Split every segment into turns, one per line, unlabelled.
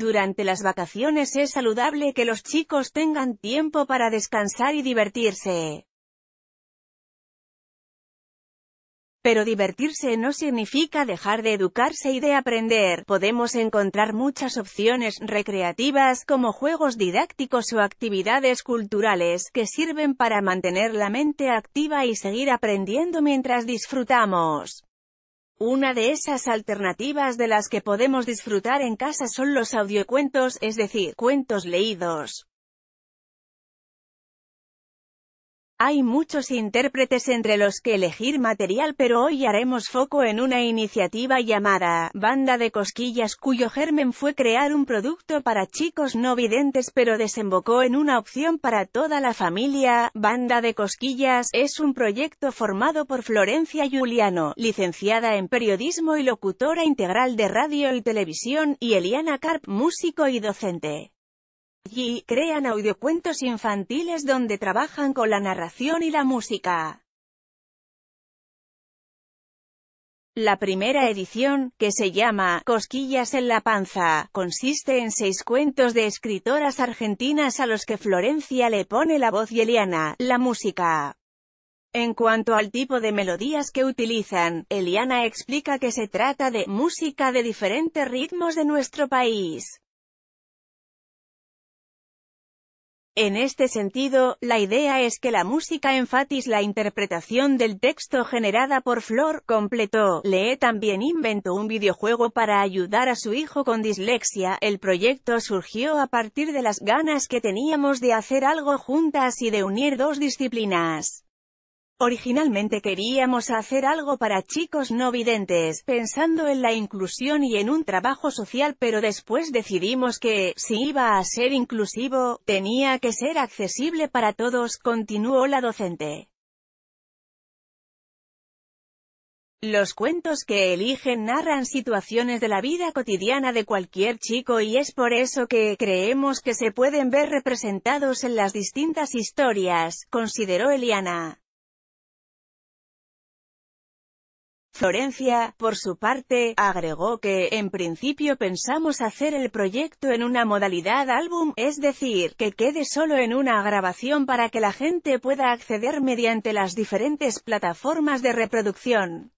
Durante las vacaciones es saludable que los chicos tengan tiempo para descansar y divertirse. Pero divertirse no significa dejar de educarse y de aprender. Podemos encontrar muchas opciones recreativas como juegos didácticos o actividades culturales que sirven para mantener la mente activa y seguir aprendiendo mientras disfrutamos. Una de esas alternativas de las que podemos disfrutar en casa son los audiocuentos, es decir, cuentos leídos. Hay muchos intérpretes entre los que elegir material pero hoy haremos foco en una iniciativa llamada Banda de Cosquillas cuyo germen fue crear un producto para chicos no videntes pero desembocó en una opción para toda la familia. Banda de Cosquillas es un proyecto formado por Florencia Giuliano, licenciada en periodismo y locutora integral de radio y televisión, y Eliana Carp, músico y docente. Allí, crean audiocuentos infantiles donde trabajan con la narración y la música. La primera edición, que se llama Cosquillas en la panza, consiste en seis cuentos de escritoras argentinas a los que Florencia le pone la voz y Eliana, la música. En cuanto al tipo de melodías que utilizan, Eliana explica que se trata de música de diferentes ritmos de nuestro país. En este sentido, la idea es que la música enfatiz la interpretación del texto generada por Flor, completó. Lee también inventó un videojuego para ayudar a su hijo con dislexia. El proyecto surgió a partir de las ganas que teníamos de hacer algo juntas y de unir dos disciplinas. Originalmente queríamos hacer algo para chicos no videntes, pensando en la inclusión y en un trabajo social pero después decidimos que, si iba a ser inclusivo, tenía que ser accesible para todos, continuó la docente. Los cuentos que eligen narran situaciones de la vida cotidiana de cualquier chico y es por eso que creemos que se pueden ver representados en las distintas historias, consideró Eliana. Florencia, por su parte, agregó que, en principio pensamos hacer el proyecto en una modalidad álbum, es decir, que quede solo en una grabación para que la gente pueda acceder mediante las diferentes plataformas de reproducción.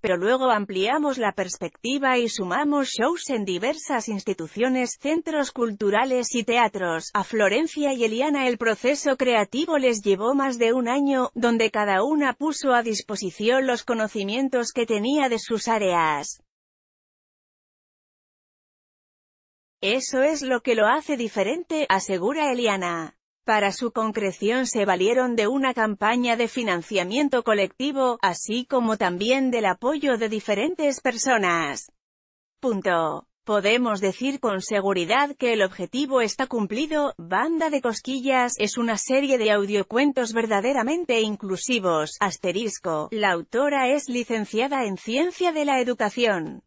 Pero luego ampliamos la perspectiva y sumamos shows en diversas instituciones, centros culturales y teatros. A Florencia y Eliana el proceso creativo les llevó más de un año, donde cada una puso a disposición los conocimientos que tenía de sus áreas. Eso es lo que lo hace diferente, asegura Eliana. Para su concreción se valieron de una campaña de financiamiento colectivo, así como también del apoyo de diferentes personas. Punto. Podemos decir con seguridad que el objetivo está cumplido. Banda de Cosquillas es una serie de audiocuentos verdaderamente inclusivos. Asterisco. La autora es licenciada en Ciencia de la Educación.